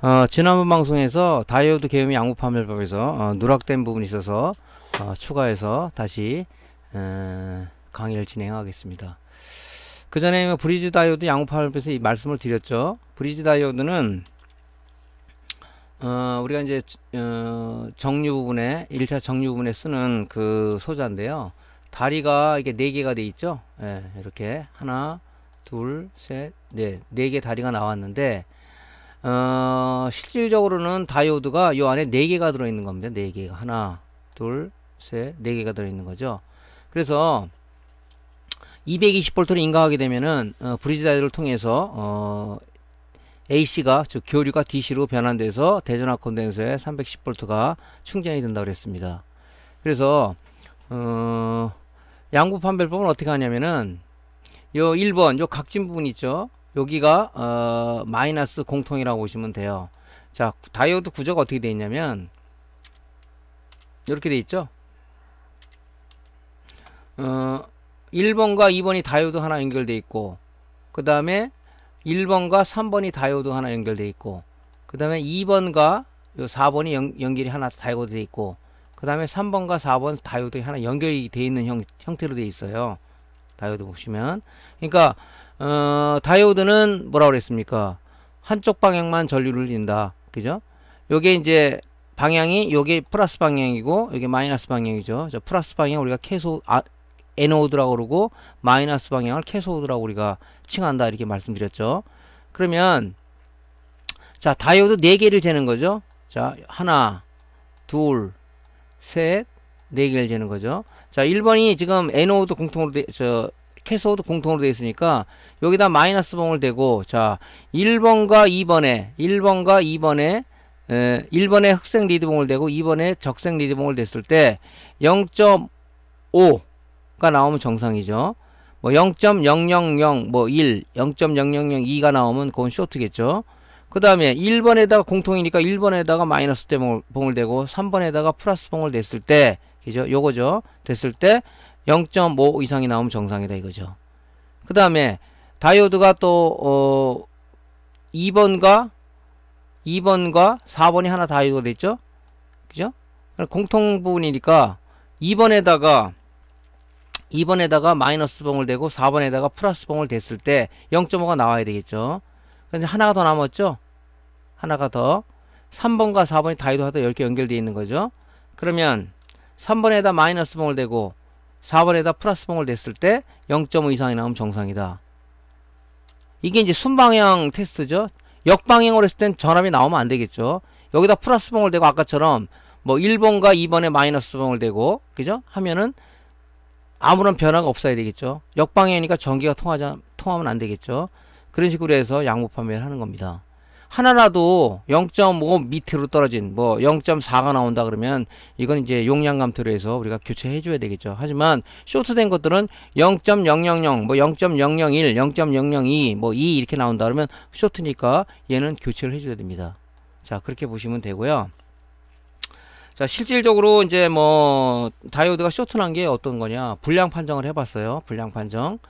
어, 지난번 방송에서 다이오드 계음이 양부 판별법에서 어, 누락된 부분이 있어서 어, 추가해서 다시 어, 강의를 진행하겠습니다. 그 전에 뭐 브리지 다이오드 양부 판별법에서 이 말씀을 드렸죠. 브리지 다이오드는 어, 우리가 이제 어, 정류 부분에 1차 정류 부분에 쓰는 그 소자인데요. 다리가 이게 네 개가 돼 있죠. 예, 이렇게 하나, 둘, 셋, 넷, 네, 네 개 다리가 나왔는데 어, 실질적으로는 다이오드가 요 안에 4개가 들어있는 겁니다. 4개가 하나, 둘, 셋, 4개가 들어있는 거죠. 그래서 220V를 인가하게 되면은 어, 브리지 다이오드를 통해서 어, AC가 즉 교류가 DC로 변환돼서 대전화 콘덴서에 310V가 충전이 된다고 그랬습니다. 그래서 어, 양부 판별법은 어떻게 하냐면은 요 1번 요 각진 부분 있죠. 여기가 어, 마이너스 공통이라고 보시면 돼요. 자 다이오드 구조가 어떻게 되어 있냐면 이렇게 되어 있죠. 어, 1번과 2번이 다이오드 하나 연결되어 있고 그 다음에 1번과 3번이 다이오드 하나 연결되어 있고 그 다음에 2번과 요 4번이 연, 결이 하나 다이오드 되어 있고 그 다음에 3번과 4번 다이오드 하나 연결되어 있는 형, 형태로 되어 있어요 다이오드 보시면 그러니까 어, 다이오드는 뭐라 그랬습니까? 한쪽 방향만 전류를 낸다. 그죠? 요게 이제 방향이 요게 플러스 방향이고 요게 마이너스 방향이죠. 저 플러스 방향 우리가 캐소 아, 에노드라고 그러고 마이너스 방향을 캐소드라고 우리가 칭한다 이렇게 말씀드렸죠. 그러면 자 다이오드 4개를 재는 거죠. 자 하나 둘셋 4개를 재는 거죠. 자 1번이 지금 에노드 공통으로 저 해소도 공통으로 되어 있으니까 여기다 마이너스 봉을 대고 자 1번과 2번에 1번과 2번에 에, 1번에 흑색 리드봉을 대고 2번에 적색 리드봉을 댔을 때 0.5가 나오면 정상이죠. 뭐 0.000 뭐 1, 0.0002가 나오면 그건 쇼트겠죠. 그 다음에 1번에다가 공통이니까 1번에다가 마이너스 때 봉을, 대고 3번에다가 플러스 봉을 댔을 때 그죠? 요거죠. 됐을 때0.5 이상이 나오면 정상이다 이거죠. 그 다음에 다이오드가 또 어, 2번과 2번과 4번이 하나 다이오드가 됐죠. 그죠? 공통 부분이니까 2번에다가 2번에다가 마이너스 봉을 대고 4번에다가 플러스 봉을 댔을 때 0.5가 나와야 되겠죠. 근데 하나가 더 남았죠? 하나가 더 3번과 4번이 다이도 하다 이렇게 연결되어 있는 거죠. 그러면 3번에다 마이너스 봉을 대고 4번에다 플러스 봉을 댔을때 0.5 이상이 나오면 정상이다. 이게 이제 순방향 테스트죠. 역방향으로 했을 땐 전압이 나오면 안 되겠죠. 여기다 플러스 봉을 대고 아까처럼 뭐 1번과 2번에 마이너스 봉을 대고 그죠? 하면은 아무런 변화가 없어야 되겠죠. 역방향이니까 전기가 통하자, 통하면 안 되겠죠. 그런 식으로 해서 양보 판매를 하는 겁니다. 하나라도 0.5 밑으로 떨어진 뭐 0.4가 나온다 그러면 이건 이제 용량 감토를 해서 우리가 교체해 줘야 되겠죠. 하지만 쇼트된 것들은 0.000 뭐 0.001, 0.002 뭐 2 이렇게 나온다 그러면 쇼트니까 얘는 교체를 해 줘야 됩니다. 자, 그렇게 보시면 되고요. 자 실질적으로 이제 뭐 다이오드가 쇼트난 게 어떤 거냐 불량 판정을 해봤어요 불량 판정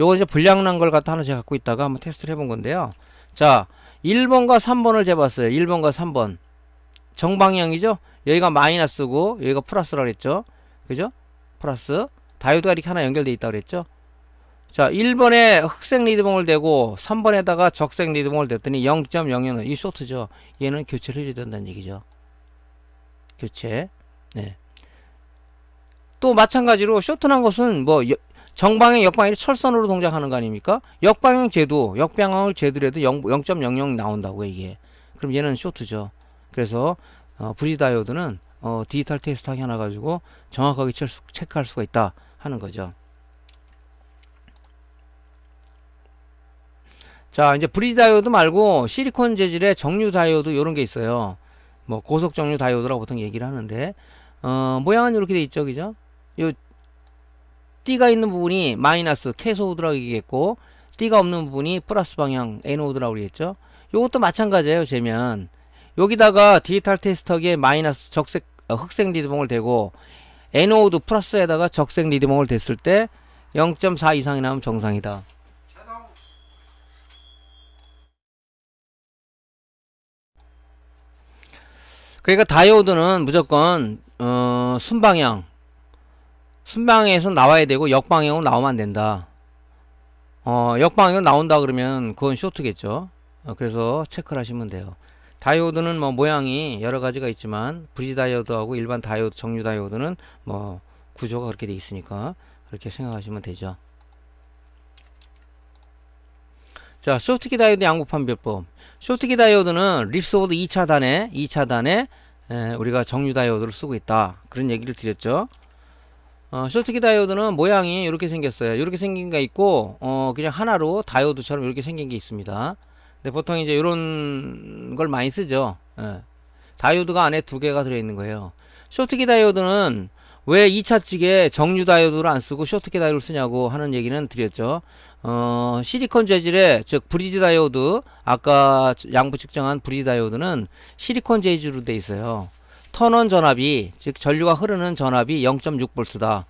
요거 이제 불량 난 걸 갖다 하나 제가 갖고 있다가 한번 테스트를 해 본 건데요 자 1번과 3번을 재봤어요. 1번과 3번. 정방향이죠? 여기가 마이너스고 여기가 플러스라 그랬죠? 그죠? 플러스. 다이오드가 이렇게 하나 연결돼 있다 그랬죠? 자, 1번에 흑색 리드봉을 대고 3번에다가 적색 리드봉을 댔더니 0 0 0은이 쇼트죠. 얘는 교체를 해줘야 된다는 얘기죠. 교체. 네. 또 마찬가지로 쇼트난 것은 뭐 정방향, 역방향이 철선으로 동작하는 거 아닙니까? 역방향 제도, 역방향을 제도해도 0.00 나온다고요, 이게. 그럼 얘는 쇼트죠. 그래서 어, 브리 다이오드는 어, 디지털 테스트하게 하나 가지고 정확하게 체수, 체크할 수가 있다 하는 거죠. 자, 이제 브리 다이오드 말고 실리콘 재질의 정류 다이오드 이런 게 있어요. 뭐 고속 정류 다이오드라고 보통 얘기를 하는데 어, 모양은 이렇게 돼 있죠, 그죠? 요 띠가 있는 부분이 마이너스 캐소우드라고 얘기했고 띠가 없는 부분이 플러스 방향 에노드라고 얘기했죠. 이것도 마찬가지예요. 재면 여기다가 디지털 테스터기에 마이너스 적색 어, 흑색 리드봉을 대고 에노드 플러스에다가 적색 리드봉을 댔을 때 0.4 이상이 나면 정상이다. 그러니까 다이오드는 무조건 어, 순방향 순방에서 나와야 되고 역방향으로 나오면 안 된다. 어, 역방향으로 나온다 그러면 그건 쇼트겠죠. 어, 그래서 체크를 하시면 돼요. 다이오드는 뭐 모양이 여러 가지가 있지만 브리지 다이오드하고 일반 다이오드, 정류 다이오드는 뭐 구조가 그렇게 돼 있으니까 그렇게 생각하시면 되죠. 자, 쇼트키 다이오드 양곡판 별법 쇼트키 다이오드는 립스보드 2차단에 2차단에 에, 우리가 정류 다이오드를 쓰고 있다. 그런 얘기를 드렸죠. 어, 쇼트키 다이오드는 모양이 이렇게 생겼어요. 이렇게 생긴 게 있고 어, 그냥 하나로 다이오드처럼 이렇게 생긴 게 있습니다. 근데 보통 이제 이런 걸 많이 쓰죠. 예. 다이오드가 안에 두 개가 들어있는 거예요. 쇼트키 다이오드는 왜 2차 측에 정류 다이오드를 안 쓰고 쇼트키 다이오드를 쓰냐고 하는 얘기는 드렸죠. 어, 시리콘 재질의 즉 브리지 다이오드 아까 양부 측정한 브리지 다이오드는 시리콘 재질로 돼 있어요. 턴원 전압이 즉 전류가 흐르는 전압이 0.6V다.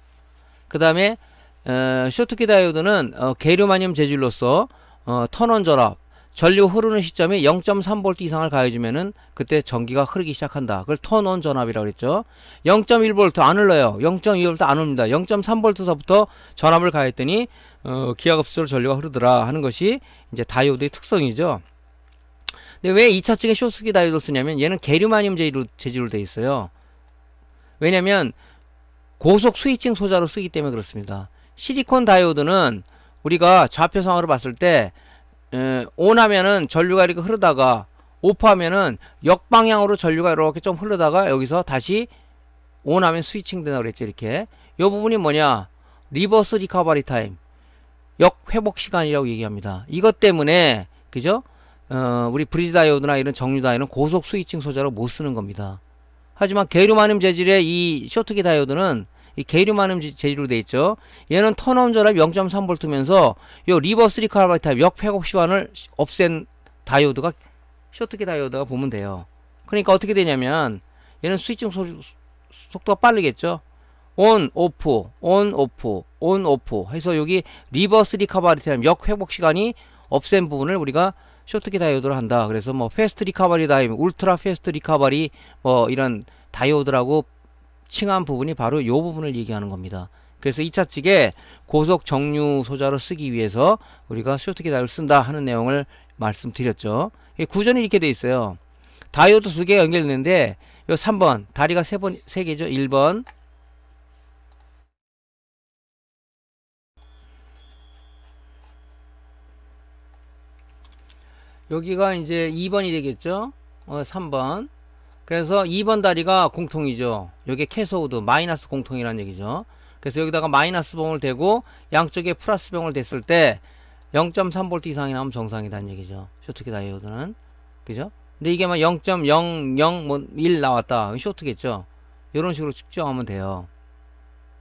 그 다음에 어, 쇼트키 다이오드는 어, 게류마늄 재질로서 어, 턴원 전압 전류 흐르는 시점에 0.3V 이상을 가해주면은 그때 전기가 흐르기 시작한다. 그걸 턴온 전압이라고 그랬죠. 0.1V 안 흘러요. 0.2V 안 옵니다. 0.3V서부터 전압을 가했더니 어, 기하급수로 전류가 흐르더라 하는 것이 이제 다이오드의 특성이죠. 근데 왜 2차 측에 쇼스키 다이오드 쓰냐면 얘는 게르마늄 재질로, 재질로 돼 있어요. 왜냐면 고속 스위칭 소자로 쓰기 때문에 그렇습니다. 실리콘 다이오드는 우리가 좌표 상으로 봤을 때 에, 온하면은 전류가 이렇게 흐르다가 오프하면은 역방향으로 전류가 이렇게 좀 흐르다가 여기서 다시 온하면 스위칭 된다고 그랬죠 이렇게 이 부분이 뭐냐 리버스 리커버리 타임 역 회복 시간이라고 얘기합니다 이것 때문에 그죠 어, 우리 브리지 다이오드나 이런 정류 다이오드는 고속 스위칭 소자로 못 쓰는 겁니다. 하지만 계류마늄 재질의 이 쇼트기 다이오드는 이계류마늄 재질로 되어 있죠. 얘는 턴온 전압 0.3V면서 요 리버스 리카바리 타입 역팩업 시환을 없앤 다이오드가 쇼트기 다이오드가 보면 돼요. 그러니까 어떻게 되냐면 얘는 스위칭 소, 속도가 빠르겠죠. 온, 오프, 온, 오프, 온, 오프 해서 여기 리버스 리카바리 타임 역회복 시간이 없앤 부분을 우리가 쇼트키 다이오드를 한다. 그래서 뭐페스트 리카버리 다이오, 울트라 페스트 리카버리 뭐 이런 다이오드라고 칭한 부분이 바로 요 부분을 얘기하는 겁니다. 그래서 2차 측에 고속 정류 소자로 쓰기 위해서 우리가 쇼트키 다이오드를 쓴다 하는 내용을 말씀드렸죠. 구전이 이렇게 돼 있어요. 다이오드 두 개 연결됐는데 요 3번 다리가 3번 3개죠. 1번, 여기가 이제 2번이 되겠죠 어, 3번 그래서 2번 다리가 공통이죠 여기 캐소우드 마이너스 공통이라는 얘기죠 그래서 여기다가 마이너스 봉을 대고 양쪽에 플러스 봉을 댔을 때 0.3V 이상이 나오면 정상이다는 얘기죠 쇼트키 다이오드는 그죠 근데 이게 막0.001 뭐 나왔다 쇼트겠죠 이런 식으로 측정하면 돼요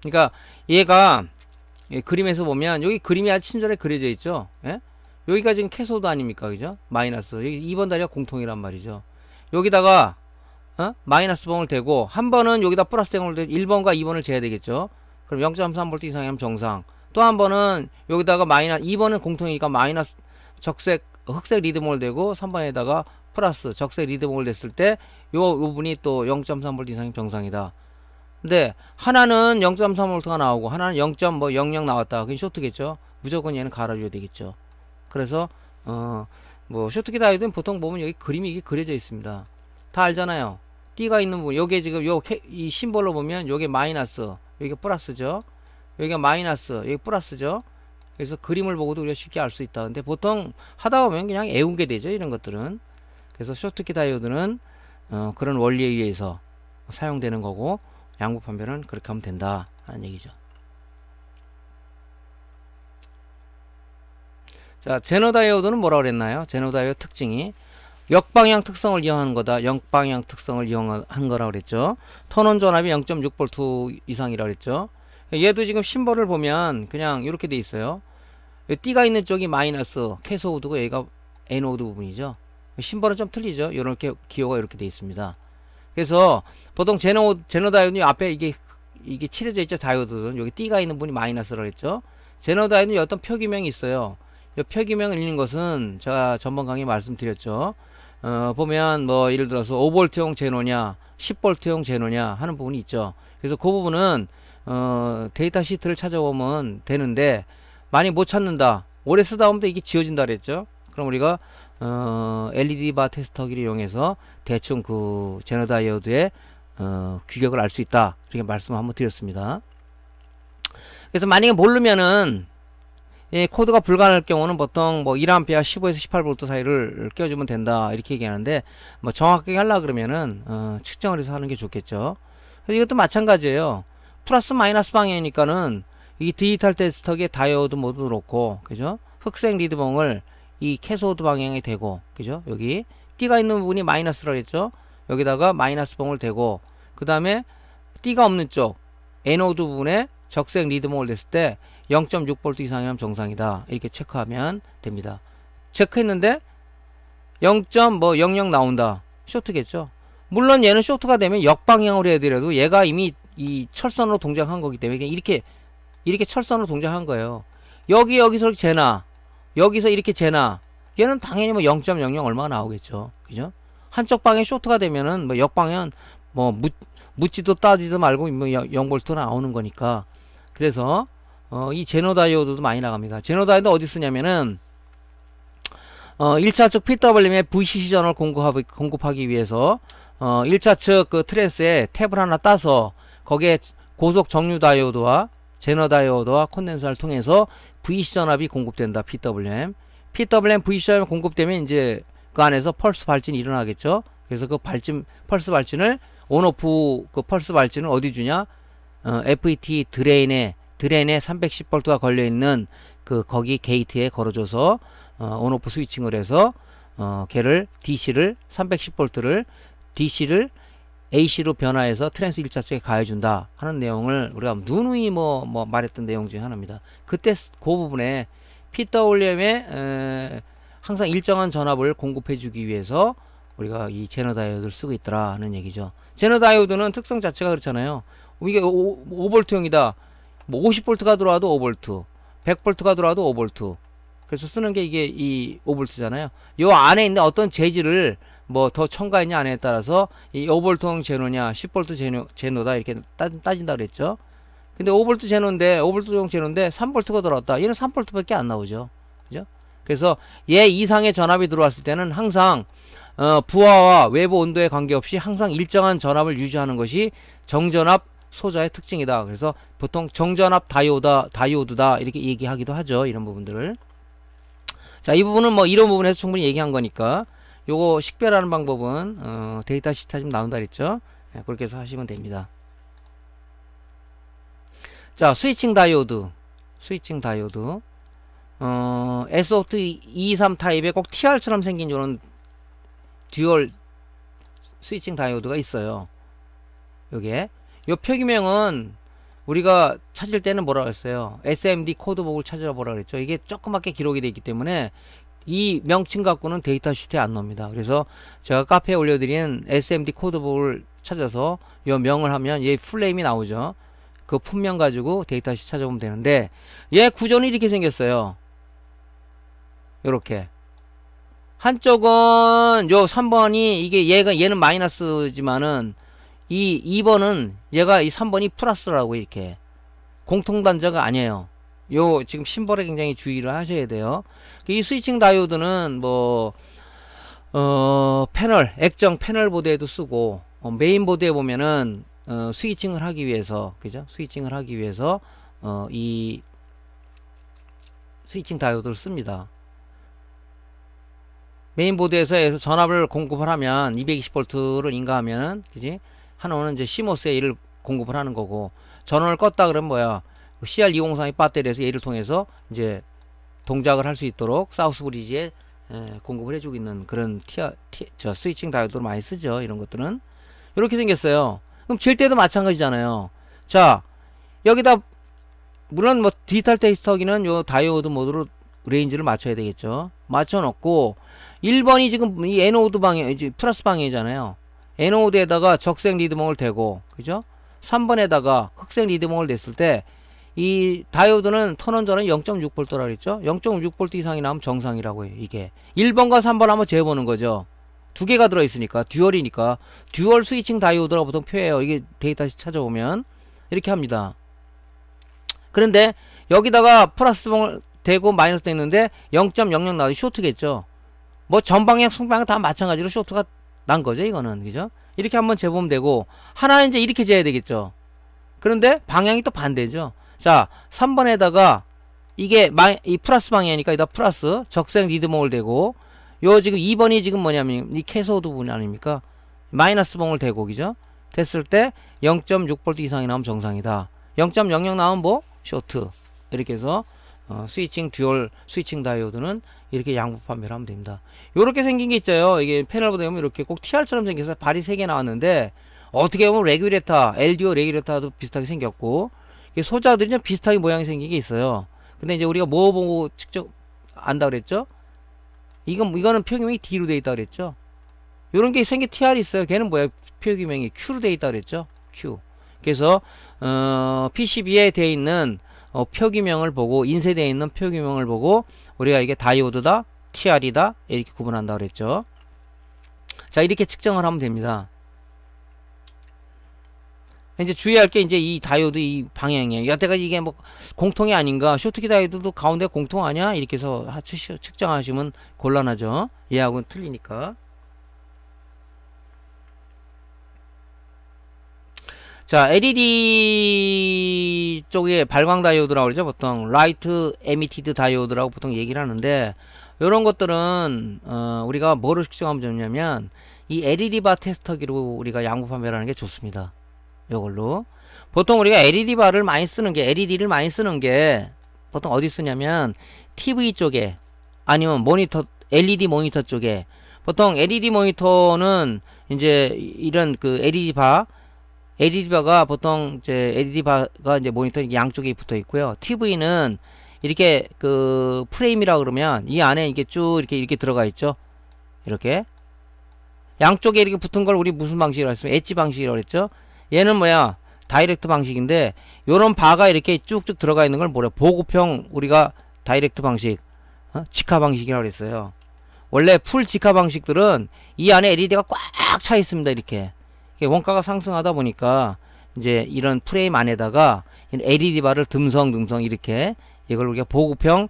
그러니까 얘가 예, 그림에서 보면 여기 그림이 아주 친절하게 그려져 있죠 예? 여기가 지금 캐소도 아닙니까? 그죠? 마이너스. 여기 2번 다리가 공통이란 말이죠. 여기다가 어? 마이너스 봉을 대고 한 번은 여기다 플러스 봉을 대고 1번과 2번을 재야 되겠죠. 그럼 0.3V 이상이 면 정상. 또 한 번은 여기다가 마이너스 2번은 공통이니까 마이너스 적색 흑색 리드을대고 3번에다가 플러스 적색 리드을댔을때요 부분이 또 0.3V 이상이 면 정상이다. 근데 하나는 0.3V가 나오고 하나는 0.뭐00 나왔다. 그게 쇼트겠죠. 무조건 얘는 갈아줘야 되겠죠. 그래서 어 뭐 쇼트키 다이어드는 보통 보면 여기 그림이 이게 그려져 있습니다 다 알잖아요 띠가 있는 부분 요게 지금 요 이 심볼로 보면 요게 마이너스 여기 플러스죠 여기가 마이너스 여기 플러스죠 그래서 그림을 보고도 우리가 쉽게 알 수 있다 근데 보통 하다 보면 그냥 애우게 되죠 이런 것들은 그래서 쇼트키 다이오드는 어, 그런 원리에 의해서 사용되는 거고 양부 판별은 그렇게 하면 된다 하는 얘기죠 자, 제너 다이오드는 뭐라 고 그랬나요? 제너 다이오드 특징이 역방향 특성을 이용하는 거다. 역방향 특성을 이용한 거라 고 그랬죠. 턴온 전압이 0.6V 이상이라 고 그랬죠. 얘도 지금 심벌을 보면 그냥 이렇게 돼 있어요. 띠가 있는 쪽이 마이너스 캐소우드고 얘가 에노드 부분이죠. 심벌은 좀 틀리죠. 이렇게 기호가 이렇게 돼 있습니다. 그래서 보통 제너 제너 다이오드 앞에 이게 이게 칠해져 있죠. 다이오드는 여기 띠가 있는 분이 마이너스라 고 그랬죠. 제너 다이오드 어떤 표기명이 있어요. 표기명을 읽는 것은 제가 전번 강의에 말씀드렸죠. 어, 보면 뭐 예를 들어서 5볼용 제노냐 1 0볼용 제노냐 하는 부분이 있죠. 그래서 그 부분은 어, 데이터 시트를 찾아보면 되는데 많이 못 찾는다. 오래 쓰다 보면 이게 지워진다 그랬죠. 그럼 우리가 어, LED 바 테스터기를 이용해서 대충 그 제너 다이오드의 어, 규격을 알 수 있다. 이렇게 말씀을 한번 드렸습니다. 그래서 만약에 모르면은 예, 코드가 불가능할 경우는 보통 뭐 1A, 15에서 18V 사이를 껴주면 된다 이렇게 얘기하는데 뭐 정확하게 하려 고 그러면은 어, 측정을 해서 하는 게 좋겠죠. 이것도 마찬가지예요. 플러스 마이너스 방향이니까는 이 디지털 테스터기의 다이오드 모두 놓고 그죠? 흑색 리드봉을 이 캐소드 방향이되고 그죠? 여기 띠가 있는 부분이 마이너스라고 했죠? 여기다가 마이너스 봉을 대고 그 다음에 띠가 없는 쪽 에노드 부분에 적색 리드봉을 댔을 때 0.6V 이상이면 정상이다. 이렇게 체크하면 됩니다. 체크했는데 0 0 0 나온다. 쇼트겠죠. 물론 얘는 쇼트가 되면 역방향으로 해드려도 얘가 이미 이 철선으로 동작한 거기 때문에 이렇게 이렇게 철선으로 동작한 거예요. 여기 여기서 이렇게 재나 여기서 이렇게 재나 얘는 당연히 뭐 0.00 얼마 나오겠죠. 그죠? 한쪽 방에 쇼트가 되면은 뭐 역방향 뭐 묻, 묻지도 따지도 말고 뭐 0볼트 나오는 거니까 그래서 어, 이 제노 다이오드도 많이 나갑니다. 제노 다이오드 어디 쓰냐면은 어, 1차 측 PWM의 VCC 전을 공급하기, 공급하기 위해서 어, 1차 측그 트랜스에 탭을 하나 따서 거기에 고속 정류 다이오드와 제너 다이오드와 콘덴서를 통해서 v c 전압이 공급된다. PWM. PWM v c 전압이 공급되면 이제 그 안에서 펄스 발진이 일어나겠죠. 그래서 그 발진 펄스 발진을 온오프 그 펄스 발진을 어디 주냐? 어, FET 드레인에 드레인에 310볼트가 걸려있는 그 거기 게이트에 걸어줘서 어, 온오프 스위칭을 해서 어, 걔를 DC를 310볼트를 DC를 AC로 변화해서 트랜스 1차쪽에 가해준다 하는 내용을 우리가 누누이 뭐, 뭐 말했던 내용 중에 하나입니다. 그때 그 부분에 PWM에 에, 항상 일정한 전압을 공급해주기 위해서 우리가 이 제너 다이오드를 쓰고 있더라 하는 얘기죠. 제너 다이오드는 특성 자체가 그렇잖아요. 이게 5볼트형이다 뭐 50V가 들어와도 5V, 100V가 들어와도 5V. 그래서 쓰는 게 이게 이 5V잖아요. 요 안에 있는 어떤 재질을 뭐 더 첨가했냐 안에 따라서 이 5V 제노냐 10V 제노, 제노다 이렇게 따, 따진다 그랬죠. 근데 5V 제노인데 5V용 제노인데 3V가 들어왔다. 얘는 3V밖에 안 나오죠. 그죠? 그래서 얘 이상의 전압이 들어왔을 때는 항상 어, 부하와 외부 온도에 관계없이 항상 일정한 전압을 유지하는 것이 정전압 소자의 특징이다. 그래서 보통 정전압 다이오다, 다이오드다 이렇게 얘기하기도 하죠. 이런 부분들을. 자, 이 부분은 뭐 이런 부분에서 충분히 얘기한 거니까 요거 식별하는 방법은 어, 데이터 시타 좀 나온다 그랬죠. 예, 그렇게 해서 하시면 됩니다. 자, 스위칭 다이오드. 스위칭 다이오드. 어, SOT23 타입에 꼭 TR처럼 생긴 요런 듀얼 스위칭 다이오드가 있어요. 요게. 요 표기명은 우리가 찾을 때는 뭐라 고했어요 SMD 코드복을찾아보라 그랬죠? 이게 조그맣게 기록이 되어 있기 때문에 이 명칭 갖고는 데이터 시트에 안 나옵니다. 그래서 제가 카페에 올려드린 SMD 코드복을 찾아서 이 명을 하면 얘플레임이 나오죠. 그 품명 가지고 데이터 시트 찾아보면 되는데 얘 구조는 이렇게 생겼어요. 요렇게 한쪽은 요 3번이 이게 얘가 얘는 마이너스지만은 이 2번은 얘가 이 3번이 플러스라고 이렇게 공통단자가 아니에요. 요 지금 심벌에 굉장히 주의를 하셔야 돼요. 이 스위칭 다이오드는 뭐 어, 패널, 액정 패널 보드에도 쓰고 어, 메인 보드에 보면은 어, 스위칭을 하기 위해서 그죠? 스위칭을 하기 위해서 어, 이 스위칭 다이오드를 씁니다. 메인보드에서 전압을 공급을 하면 220V를 인가하면 그지? 하나는 이제 시모스에 얘를 공급을 하는 거고 전원을 껐다 그러면 뭐야 CR203의 그 배터리에서 얘를 통해서 이제 동작을 할 수 있도록 사우스 브리지에 에, 공급을 해주고 있는 그런 티어, 티, 저 스위칭 다이오드로 많이 쓰죠 이런 것들은 이렇게 생겼어요 그럼 질 때도 마찬가지잖아요 자 여기다 물론 뭐 디지털 테스터기는 요 다이오드 모드로 레인지를 맞춰야 되겠죠 맞춰놓고 1번이 지금 이 에노드 방향 플러스 방향이잖아요 에노드에다가 적색 리드망을 대고 그죠? 3번에다가 흑색 리드망을 냈을 때 이 다이오드는 터넌 전은 0.6V라 그랬죠? 0.6V 이상이 나오면 정상이라고 해요. 이게 1번과 3번 한번 재보는 거죠. 두 개가 들어 있으니까 듀얼이니까 듀얼 스위칭 다이오드라고 보통 표해요. 이게 데이터 시 찾아보면 이렇게 합니다. 그런데 여기다가 플러스 봉을 대고 마이너스 됐는데 0.00 나와도 쇼트겠죠. 뭐 전방향, 순방향 다 마찬가지로 쇼트가 난 거죠 이거는 그죠 이렇게 한번 재보면 되고 하나 이제 이렇게 재야 되겠죠 그런데 방향이 또 반대죠 자 3번에다가 이게 마이, 플러스 방향이니까 이다 플러스 적색 리드몽을 대고 요 지금 2번이 지금 뭐냐면 이 캐소드 부분 아닙니까 마이너스 봉을 대고 그죠 됐을 때 0.6V 이상이 나오면 정상이다 0.00 나오면 뭐 쇼트 이렇게 해서 어, 스위칭 듀얼 스위칭 다이오드는 이렇게 양복 판매를 하면 됩니다. 이렇게 생긴 게있죠 이게 패널 보다 보면 이렇게 꼭 TR처럼 생겨서 발이 3개 나왔는데 어떻게 보면 레귤레타, LDO 레귤레타도 비슷하게 생겼고 소자들이 좀 비슷하게 모양이 생긴 게 있어요. 근데 이제 우리가 뭐 보고 직접 안다 그랬죠? 이건 이거는 표기명이 D로 돼 있다 그랬죠? 요런 게 생긴 TR이 있어요. 걔는 뭐야? 표기명이 Q로 돼 있다 그랬죠? Q. 그래서 어, PCB에 돼 있는 어, 표기명을 보고 인쇄되어 있는 표기명을 보고 우리가 이게 다이오드다, TR이다 이렇게 구분한다 그랬죠. 자 이렇게 측정을 하면 됩니다. 이제 주의할 게 이제 이 다이오드 이 방향이에요. 여태까지 이게 뭐 공통이 아닌가, 쇼트키 다이오드도 가운데 공통 아니야? 이렇게 해서 측정하시면 곤란하죠. 얘하고는 틀리니까. 자, LED 쪽에 발광 다이오드라고 그러죠. 보통 라이트 에미티드 다이오드라고 보통 얘기를 하는데 요런 것들은 어, 우리가 뭐를 측정하면 좋냐면 이 LED 바 테스터기로 우리가 양보 판별하는 게 좋습니다. 요걸로 보통 우리가 LED 바를 많이 쓰는 게 LED를 많이 쓰는 게 보통 어디 쓰냐면 TV 쪽에 아니면 모니터 LED 모니터 쪽에 보통 LED 모니터는 이제 이런 그 LED 바 LED 바가 보통 이제 LED 바가 이제 모니터 양쪽에 붙어 있고요. TV는 이렇게 그 프레임이라 그러면 이 안에 이게 쭉 이렇게 이렇게 들어가 있죠. 이렇게 양쪽에 이렇게 붙은 걸 우리 무슨 방식이라고 했어요? 엣지 방식이라고 했죠. 얘는 뭐야? 다이렉트 방식인데 요런 바가 이렇게 쭉쭉 들어가 있는 걸 뭐래? 보급형 우리가 다이렉트 방식, 어? 직화 방식이라고 했어요. 원래 풀직화 방식들은 이 안에 LED가 꽉 차 있습니다. 이렇게 예, 원가가 상승하다 보니까 이제 이런 프레임 안에다가 LED 바를 듬성듬성 이렇게 이걸 우리가 보급형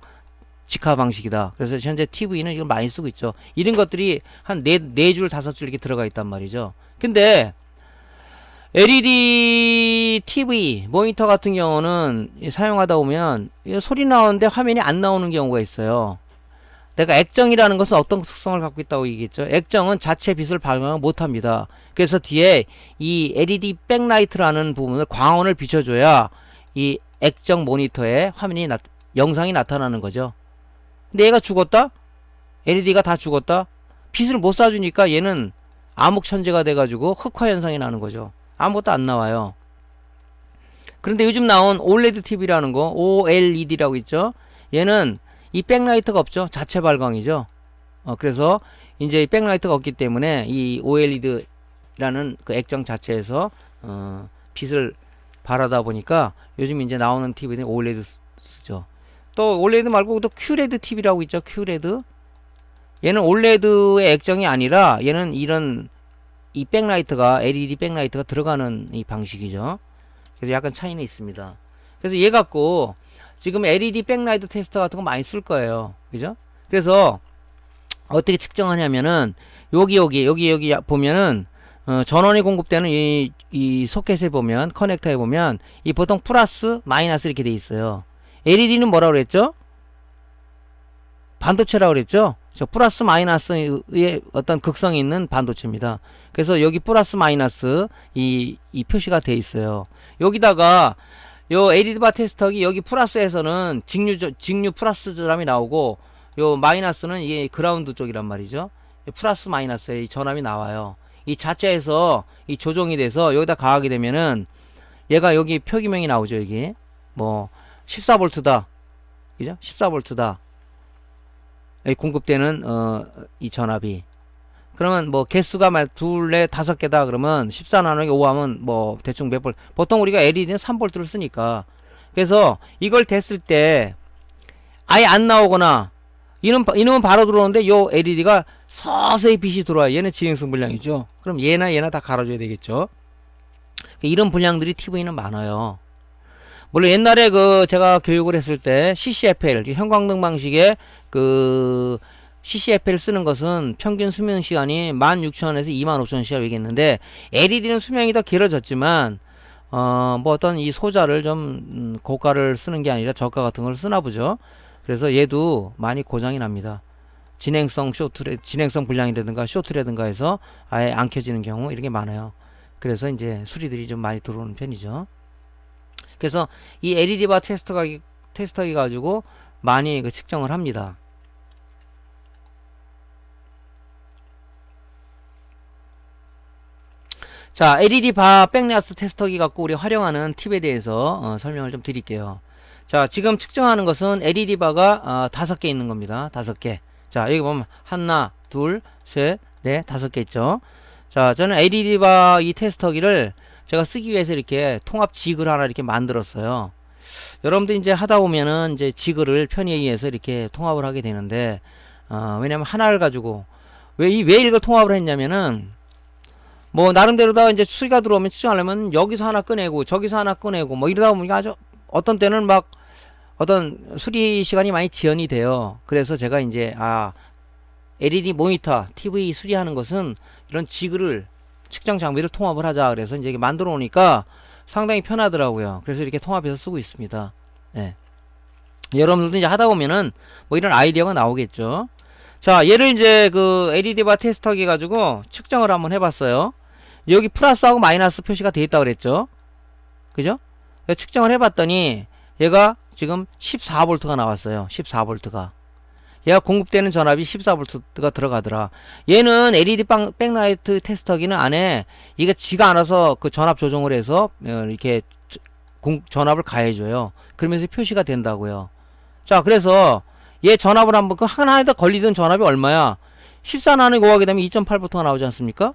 직화 방식이다. 그래서 현재 TV는 이걸 많이 쓰고 있죠. 이런 것들이 한 네 네 줄 다섯 줄 이렇게 들어가 있단 말이죠. 근데 LED TV 모니터 같은 경우는 사용하다 보면 소리 나오는데 화면이 안 나오는 경우가 있어요. 내가 액정이라는 것은 어떤 특성을 갖고 있다고 얘기했죠. 액정은 자체 빛을 발광 못합니다. 그래서 뒤에 이 LED 백라이트라는 부분을 광원을 비춰줘야 이 액정 모니터에 화면이 나, 영상이 나타나는 거죠. 근데 얘가 죽었다? LED가 다 죽었다? 빛을 못 쏴주니까 얘는 암흑천재가 돼가지고 흑화 현상이 나는 거죠. 아무것도 안 나와요. 그런데 요즘 나온 OLED TV라는 거 OLED라고 있죠. 얘는 이 백라이트가 없죠. 자체 발광이죠. 어, 그래서 이제 백라이트가 없기 때문에 이 OLED라는 그 액정 자체에서 어, 빛을 바라다 보니까 요즘 이제 나오는 TV는 OLED 쓰죠. 또 OLED 말고 또 QLED TV라고 있죠. QLED. 얘는 OLED의 액정이 아니라 얘는 이런 이 백라이트가 LED 백라이트가 들어가는 이 방식이죠. 그래서 약간 차이는 있습니다. 그래서 얘 갖고 지금 LED 백라이트 테스터 같은 거 많이 쓸 거예요. 그죠? 그래서 어떻게 측정하냐면은 여기 여기 여기 여기 보면은 어, 전원이 공급되는 이, 이 소켓에 보면 커넥터에 보면 이 보통 플러스 마이너스 이렇게 돼 있어요. LED는 뭐라고 그랬죠? 반도체라고 그랬죠? 저 플러스 마이너스의 어떤 극성이 있는 반도체입니다. 그래서 여기 플러스 마이너스 이, 이 표시가 돼 있어요. 여기다가 요 에리드바 테스터기 여기 플러스에서는 직류 직류 플러스 전압이 나오고 요 마이너스는 이게 그라운드 쪽이란 말이죠. 플러스 마이너스의 전압이 나와요. 이 자체에서 이 조정이 돼서 여기다 가하게 되면은 얘가 여기 표기명이 나오죠 여기 뭐 14볼트다 그죠 14볼트다 공급되는 어, 이 전압이 그러면 뭐 개수가 말 둘, 넷, 다섯 개다 그러면 14 나누기 5 하면 뭐 대충 몇 볼. 보통 우리가 LED는 3볼트를 쓰니까. 그래서 이걸 댔을 때 아예 안 나오거나 이놈 이놈은 바로 들어오는데 요 LED가 서서히 빛이 들어와요. 얘는 지행성 불량이죠. 그럼 얘나 얘나 다 갈아줘야 되겠죠. 그 이런 불량들이 TV는 많아요. 물론 옛날에 그 제가 교육을 했을 때 CCFL, 그 형광등 방식의 그 c c f l 쓰는 것은 평균 수명 시간이 16,000원에서 25,000원씩 얘기했는데 LED는 수명이 더 길어졌지만 어, 뭐 어떤 이 소자를 좀 음, 고가를 쓰는 게 아니라 저가 같은 걸 쓰나 보죠. 그래서 얘도 많이 고장이 납니다. 진행성 쇼트, 진행성 불량이라든가 쇼트라든가 해서 아예 안 켜지는 경우 이런 게 많아요. 그래서 이제 수리들이 좀 많이 들어오는 편이죠. 그래서 이 LED바 테스터가 테스터기 가지고 많이 그 측정을 합니다. 자, LED 바 백라스 테스터기 갖고 우리 활용하는 팁에 대해서 어, 설명을 좀 드릴게요. 자, 지금 측정하는 것은 LED 바가 어, 다섯 어, 개 있는 겁니다. 다섯 개. 자, 여기 보면 하나, 둘, 셋, 넷, 다섯 개 있죠. 자, 저는 LED 바 이 테스터기를 제가 쓰기 위해서 이렇게 통합 지글 하나 이렇게 만들었어요. 여러분들 이제 하다 보면은 이제 지그를 편의에 의해서 이렇게 통합을 하게 되는데 어, 왜냐면 하나를 가지고 왜 이왜 왜 이걸 통합을 했냐면은 뭐 나름대로 다 이제 수리가 들어오면 측정하려면 여기서 하나 꺼내고 저기서 하나 꺼내고 뭐 이러다 보니까 아주 어떤 때는 막 어떤 수리 시간이 많이 지연이 돼요. 그래서 제가 이제 아 LED 모니터 TV 수리하는 것은 이런 지그를 측정 장비를 통합을 하자 그래서 이제 만들어 오니까 상당히 편하더라고요. 그래서 이렇게 통합해서 쓰고 있습니다. 네. 여러분들도 이제 하다 보면은 뭐 이런 아이디어가 나오겠죠. 자, 얘를 이제 그 LED 바 테스터기 가지고 측정을 한번 해봤어요. 여기 플러스하고 마이너스 표시가 되어 있다고 그랬죠. 그죠? 측정을 해봤더니 얘가 지금 14V가 나왔어요. 14V가. 얘가 공급되는 전압이 14V가 들어가더라. 얘는 LED 빵, 백라이트 테스터기는 안에 이게 지가 알아서 그 전압 조정을 해서 어, 이렇게 공, 전압을 가해줘요. 그러면서 표시가 된다고요. 자, 그래서 얘 전압을 한번 그 하나에다 걸리던 전압이 얼마야? 1 4나는 곱하게 되면 2.8V가 나오지 않습니까?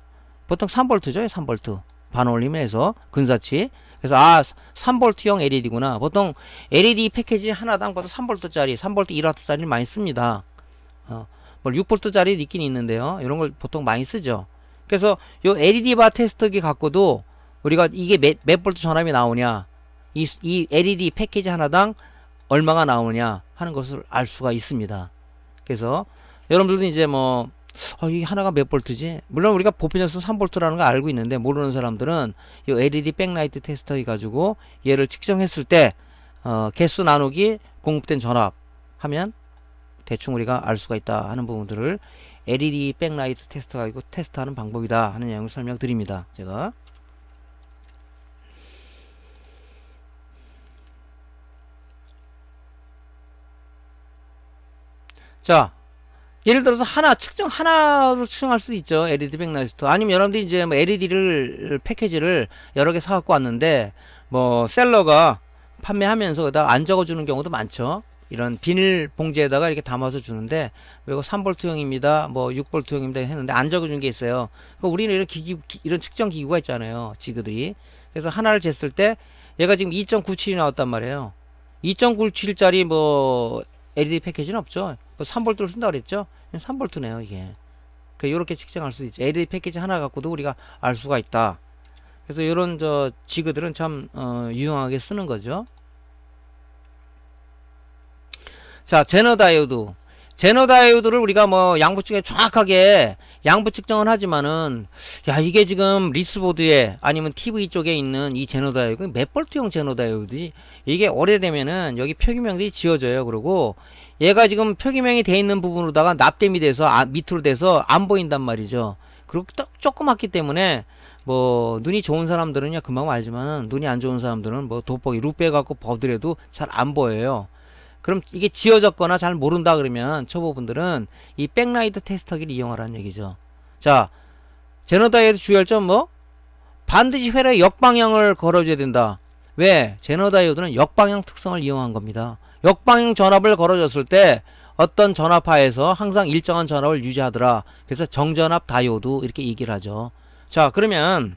보통 3볼트죠 3볼트 반올림해서 근사치 그래서 아 3볼트형 LED구나 보통 LED 패키지 하나당 보도 3볼트짜리 3볼트 1와트짜리를 많이 씁니다 어, 6볼트짜리 뭐 있긴 있는데요 이런 걸 보통 많이 쓰죠 그래서 요 LED바 테스트기 갖고도 우리가 이게 몇, 몇 볼트 전압이 나오냐 이, 이 LED 패키지 하나당 얼마가 나오냐 하는 것을 알 수가 있습니다 그래서 여러분들도 이제 뭐 아, 이 하나가 몇 볼트지? 물론 우리가 보편적으 3볼트라는 거 알고 있는데 모르는 사람들은 이 LED 백라이트 테스터 해가지고 얘를 측정했을 때 어, 개수 나누기 공급된 전압 하면 대충 우리가 알 수가 있다 하는 부분들을 LED 백라이트 테스터 가지고 테스트하는 방법이다 하는 내용을 설명드립니다. 제가 자 예를 들어서 하나 측정 하나로 측정할 수 있죠. LED 백라이트. 아니면 여러분들이 이제 뭐 LED를 패키지를 여러 개 사갖고 왔는데 뭐 셀러가 판매하면서 그다 안 적어주는 경우도 많죠. 이런 비닐 봉지에다가 이렇게 담아서 주는데 왜 뭐 이거 3볼트형입니다. 뭐 6볼트형입니다 했는데 안 적어준 게 있어요. 그러니까 우리는 이런 기기 이런 측정 기구가 있잖아요. 지그들이. 그래서 하나를 쟀을 때 얘가 지금 2.97이 나왔단 말이에요. 2.97짜리 뭐 LED 패키지는 없죠. 3볼트를 뭐 쓴다 그랬죠. 3볼트네요 이게 그 요렇게 측정할 수 있죠 LED 패키지 하나 갖고도 우리가 알 수가 있다 그래서 이런 저 지그들은 참 어, 유용하게 쓰는 거죠 자 제너 다이오드 제너 다이오드를 우리가 뭐 양부 측에 정확하게 양부 측정을 하지만은 야 이게 지금 리스보드에 아니면 TV 쪽에 있는 이 제너 다이오드 몇볼트용 제너 다이오드 지 이게 오래되면은 여기 표기명들이 지워져요 그리고 얘가 지금 표기명이 돼 있는 부분으로다가 납땜이 돼서 아, 밑으로 돼서 안 보인단 말이죠. 그리고 조그맣기 때문에 뭐 눈이 좋은 사람들은요 금방 알지만 눈이 안 좋은 사람들은 뭐 돋보기 루페 갖고 버드해도잘 안 보여요. 그럼 이게 지어졌거나 잘 모른다 그러면 초보분들은 이 백라이트 테스터기를 이용하라는 얘기죠. 자, 제너다이에서 주의할 점 뭐? 반드시 회로의 역방향을 걸어줘야 된다. 왜? 제너다이오드는 역방향 특성을 이용한 겁니다. 역방향 전압을 걸어줬을 때 어떤 전압하에서 항상 일정한 전압을 유지하더라. 그래서 정전압 다이오드 이렇게 얘기를 하죠. 자 그러면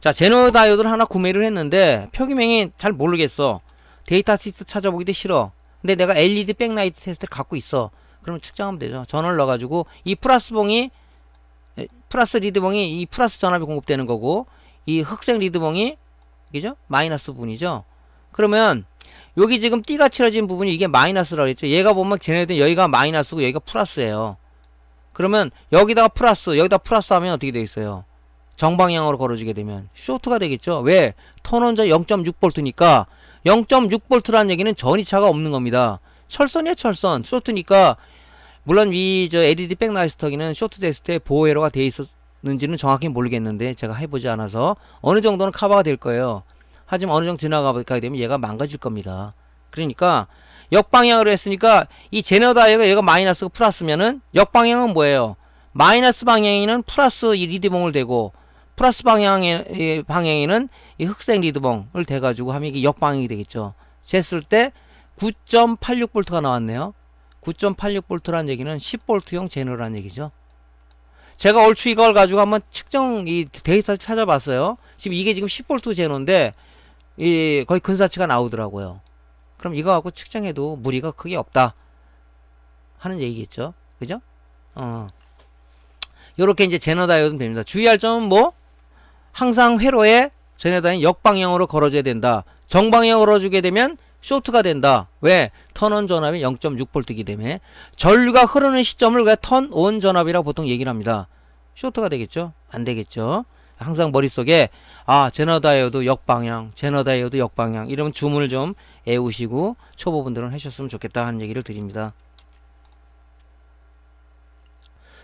자 제너 다이오드를 하나 구매를 했는데 표기명이 잘 모르겠어. 데이터 시트 찾아보기도 싫어. 근데 내가 LED 백라이트 테스트를 갖고 있어. 그러면 측정하면 되죠. 전원을 넣어가지고 이 플러스 봉이 플러스 리드봉이 이 플러스 전압이 공급되는 거고 이 흑색 리드봉이 그죠? 마이너스 분이죠. 그러면 여기 지금 띠가 칠해진 부분이 이게 마이너스라고 했죠. 얘가 보면 쟤네들 여기가 마이너스고 여기가 플러스예요. 그러면 여기다가 플러스, 여기다 플러스 하면 어떻게 돼 있어요? 정방향으로 걸어지게 되면 쇼트가 되겠죠. 왜? 턴원자 0 6볼트니까 0.6V라는 얘기는 전이차가 없는 겁니다. 철선이야 철선. 쇼트니까 물론 위저 LED 백라이스터기는 쇼트 됐을 때 보호회로가 돼 있었는지는 정확히 모르겠는데 제가 해보지 않아서 어느 정도는 커버가 될 거예요. 하지만 어느 정도 지나가게 되면 얘가 망가질 겁니다. 그러니까 역방향으로 했으니까 이 제너 다이어가 얘가 마이너스고 플러스면은 역방향은 뭐예요? 마이너스 방향에는 플러스 이 리드봉을 대고 플러스 방향에 방향에는 이 흑색 리드봉을 대 가지고 하면 이게 역방향이 되겠죠. 쟀을 때9 8 6볼트가 나왔네요. 9 8 6볼트란 얘기는 1 0볼트형제너라는 얘기죠. 제가 얼추 이걸 가지고 한번 측정 이 데이터 찾아봤어요. 지금 이게 지금 1 0볼트 제너인데 이 거의 근사치가 나오더라고요. 그럼 이거 갖고 측정해도 무리가 크게 없다 하는 얘기겠죠. 그죠? 어. 요렇게 이제 제너 다이오드 됩니다. 주의할 점은 뭐? 항상 회로에 제너 다이 역방향으로 걸어줘야 된다. 정방향으로 주게 되면 쇼트가 된다. 왜? 턴온 전압이 0.6V이기 때문에 전류가 흐르는 시점을 왜 턴온 전압이라고 보통 얘기를 합니다. 쇼트가 되겠죠? 안 되겠죠? 항상 머릿속에 아 제너다이어도 역방향 제너다이어도 역방향 이런 주문을 좀 외우시고 초보분들은 하셨으면 좋겠다 하는 얘기를 드립니다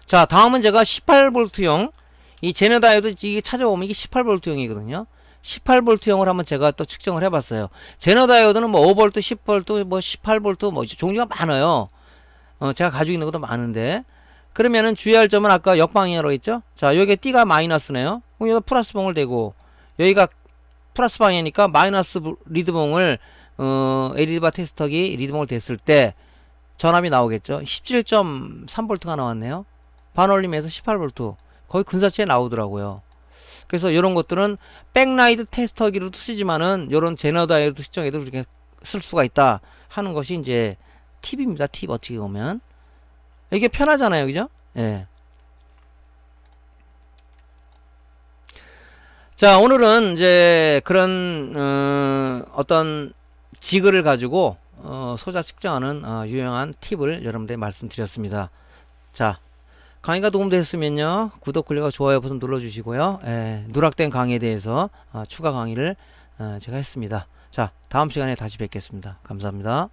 자 다음은 제가 1 8 v 용이 제너다이어도 이게 찾아보면 이게 1 8 v 용이거든요1 8 v 용을 한번 제가 또 측정을 해봤어요 제너다이어드는 뭐 5V, 10V, 뭐 18V 뭐 종류가 많아요 어, 제가 가지고 있는 것도 많은데 그러면은 주의할 점은 아까 역방향으로 있죠 자, 여기 띠가 마이너스네요. 그럼 여기 플러스 봉을 대고 여기가 플러스 방향이니까 마이너스 리드봉을 어, 에리 d 바 테스터기 리드봉을 댔을 때 전압이 나오겠죠. 17.3V가 나왔네요. 반올림에서 18V 거의 근사체에 나오더라고요. 그래서 이런 것들은 백라이드 테스터기로도 쓰지만은 이런 제너다이로도 측정해도 이렇게 쓸 수가 있다 하는 것이 이제 팁입니다. 팁 어떻게 보면. 이게 편하잖아요. 그죠? 예. 자, 오늘은 이제 그런 어, 어떤 지그를 가지고 어, 소자 측정하는 어, 유용한 팁을 여러분들 말씀드렸습니다. 자, 강의가 도움되셨으면요. 구독, 클릭과 좋아요 버튼 눌러주시고요. 예, 누락된 강의에 대해서 어, 추가 강의를 어, 제가 했습니다. 자, 다음 시간에 다시 뵙겠습니다. 감사합니다.